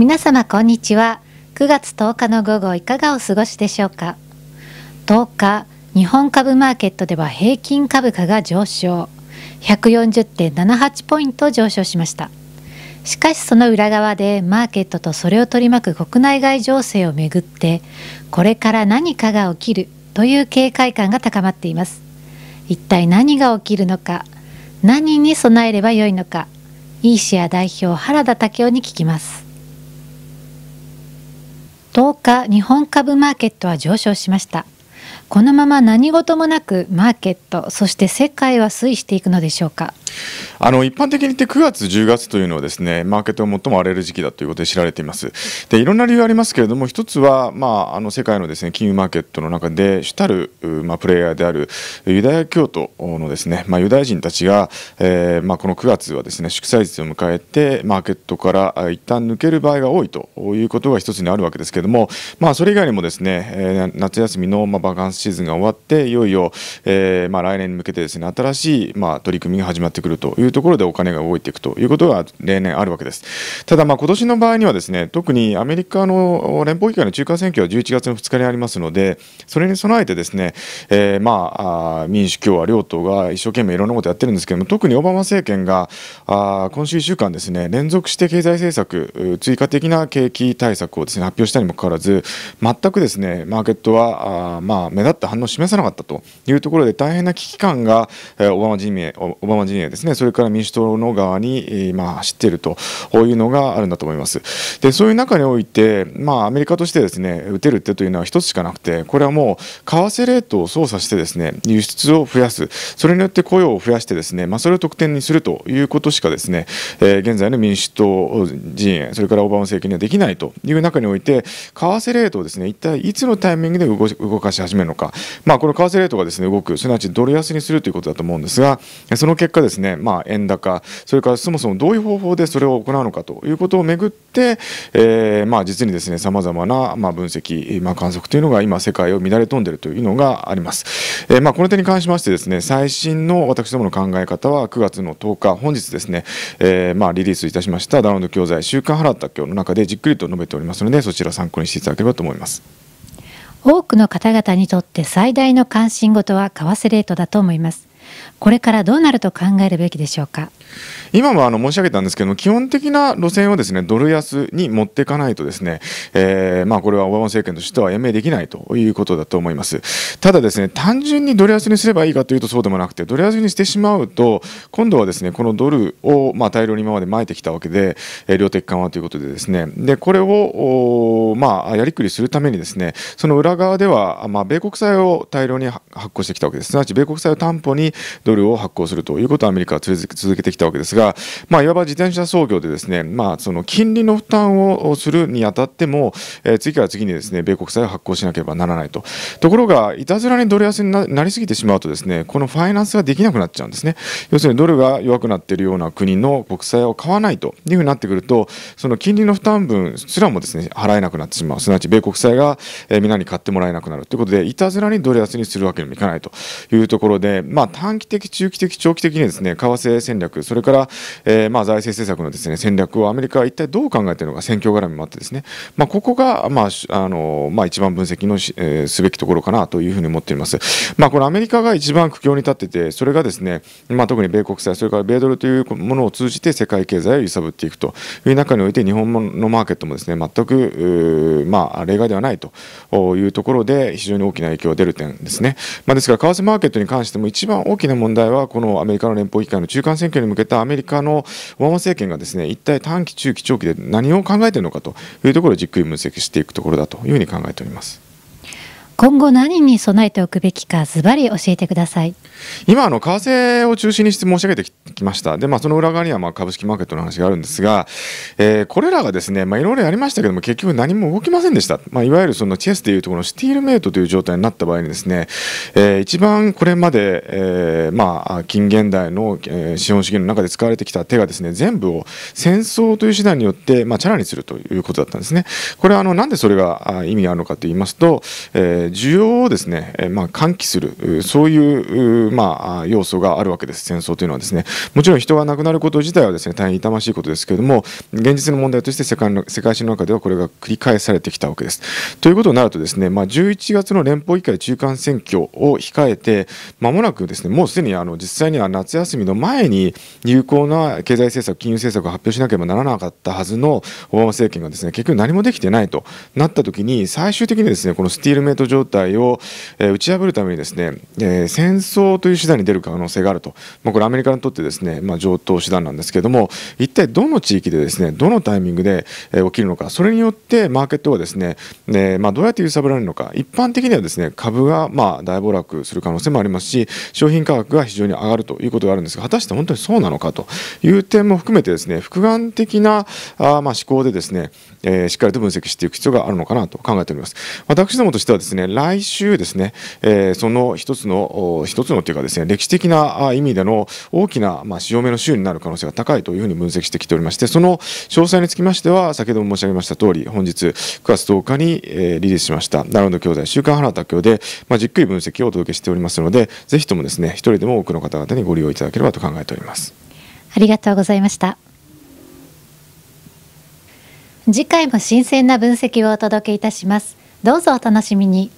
皆様こんにちは9月10日の午後いかがお過ごしでしょうか10日日本株マーケットでは平均株価が上昇140.78ポイント上昇しましたしかしその裏側でマーケットとそれを取り巻く国内外情勢をめぐってこれから何かが起きるという警戒感が高まっています一体何が起きるのか何に備えればよいのかイーシア代表原田武雄に聞きます10日日本株マーケットは上昇しましたこのまま何事もなくマーケットそして世界は推移していくのでしょうかあの一般的に言って9月、10月というのはですねマーケットが最も荒れる時期だということで知られていますでいろんな理由ありますけれども一つは、まあ、あの世界のですね金融マーケットの中で主たる、まあ、プレイヤーであるユダヤ教徒のですね、まあ、ユダヤ人たちが、えーまあ、この9月はですね祝祭日を迎えてマーケットから一旦抜ける場合が多いということが一つにあるわけですけれども、まあ、それ以外にもですね、え夏休みの、まあ、バカンスシーズンが終わっていよいよ、えーまあ、来年に向けてですね新しい、まあ、取り組みが始まってってくるというところでお金が動いていくということが例年あるわけです。ただ、まあ、今年の場合にはですね特にアメリカの連邦議会の中間選挙は11月の2日にありますのでそれに備えてですね、えー、まあ、民主共和両党が一生懸命いろんなことやってるんですけども特にオバマ政権があ今週1週間ですね連続して経済政策追加的な景気対策をですね発表したにもかかわらず全くですねマーケットはあ、まあ、目立った反応を示さなかったというところで大変な危機感が、えオバマ陣営オバマ陣営ですねそれから民主党の側に、まあ、走っているというのがあるんだと思います。でそういう中において、まあ、アメリカとしてですね打てる手というのは1つしかなくてこれはもう為替レートを操作してですね輸出を増やすそれによって雇用を増やしてですね、まあ、それを得点にするということしかですね、えー、現在の民主党陣営それからオバマ政権にはできないという中において為替レートをですね一体いつのタイミングで動かし始めるのか、まあ、この為替レートがですね動くすなわちドル安にするということだと思うんですがその結果ですねね、まあ、円高それからそもそもどういう方法でそれを行うのかということをめぐって、えー、まあ、実にですねさまざまな、ま分析、まあ、観測というのが今世界を乱れ飛んでいるというのがあります、えー、まこの点に関しましてですね最新の私どもの考え方は9月の10日本日ですね、えまリリースいたしましたダウンロード教材「週刊払った今日」の中でじっくりと述べておりますのでそちら参考にしていただければと思います。多くの方々にとって最大の関心事は為替レートだと思います。これからどうなると考えるべきでしょうか今もあの申し上げたんですけども基本的な路線をですねドル安に持っていかないとですね、えー、まあこれはオバマ政権としては延命できないということだと思いますただですね単純にドル安にすればいいかというとそうでもなくてドル安にしてしまうと今度はですねこのドルをまあ大量に今までまいてきたわけで、えー、量的緩和ということでですねでこれをまあやりくりするためにですねその裏側ではまあ米国債を大量に発行してきたわけですすなわち米国債を担保にドルを発行するということをアメリカは続けてきたわけですが、まあ、いわば自転車操業でですね、まあ、その金利の負担をするにあたっても、えー、次から次にですね米国債を発行しなければならないと。ところが、いたずらにドル安になりすぎてしまうとですねこのファイナンスができなくなっちゃうんですね。要するにドルが弱くなっているような国の国債を買わないというふうになってくると、その金利の負担分すらもですね払えなくなってしまう、すなわち米国債が、え皆に買ってもらえなくなるということで、いたずらにドル安にするわけにもいかないというところで、まあ、短期的、中期的、長期的にですね為替戦略、それから、えー、まあ財政政策のですね戦略をアメリカは一体どう考えているのか、選挙絡みもあって、ですね、まあ、ここが、まああのまあ、一番分析のし、えー、すべきところかなというふうに思っています。まあ、これアメリカが一番苦境に立ってて、それがですね、まあ、特に米国債、それから米ドルというものを通じて世界経済を揺さぶっていくという中において、日本のマーケットもですね全く、まあ、例外ではないというところで、非常に大きな影響が出る点ですね。まあ、ですから為替マーケットに関しても一番大きな問題はこのアメリカの連邦議会の中間選挙に向けたアメリカのオバマ政権がですね一体短期、中期、長期で何を考えているのかというところをじっくり分析していくところだというふうに考えております。今後何に備えておくべきかズバリ教えてください今あの為替を中心にして申し上げてきましたでまあその裏側にはまあ株式マーケットの話があるんですが、えー、これらがですねまあいろいろやりましたけども結局何も動きませんでしたまあいわゆるそのチェスでいうところのスティールメイトという状態になった場合にですね、えー、一番これまで、えー、まあ近現代の、えー、資本主義の中で使われてきた手がですね全部を戦争という手段によってまあチャラにするということだったんですねこれはあのなんでそれが意味があるのかと言いますと、えー需要をですね、まあ、喚起する、そういう、まあ、要素があるわけです、戦争というのはですね。もちろん人が亡くなること自体はですね、大変痛ましいことですけれども、現実の問題として世界の世界史の中ではこれが繰り返されてきたわけです。ということになるとですね、まあ、11月の連邦議会中間選挙を控えて、まもなくですね、もうすでにあの実際には夏休みの前に有効な経済政策、金融政策を発表しなければならなかったはずのオバマ政権がですね、結局何もできてないとなったときに、最終的にですね、このスティールメイト上状態を、え打ち破るためにですね、え戦争という手段に出る可能性があると、まあ、これアメリカにとってですね、まあ、上等手段なんですけれども一体どの地域でですねどのタイミングで起きるのかそれによってマーケットはですね、えまあ、どうやって揺さぶられるのか一般的にはですね株がまあ大暴落する可能性もありますし商品価格が非常に上がるということがあるんですが果たして本当にそうなのかという点も含めてですね複眼的なあまあ思考でですね、えー、しっかりと分析していく必要があるのかなと考えております私どもとしてはですねね来週ですね、えー、その一つの一つのというかですね歴史的な意味での大きなまあ潮目の週になる可能性が高いというふうに分析してきておりましてその詳細につきましては先ほども申し上げました通り本日9月10日に、えー、リリースしましたウンの教材週刊花田教で、まあ、じっくり分析をお届けしておりますのでぜひともですね一人でも多くの方々にご利用いただければと考えておりますありがとうございました次回も新鮮な分析をお届けいたしますどうぞお楽しみに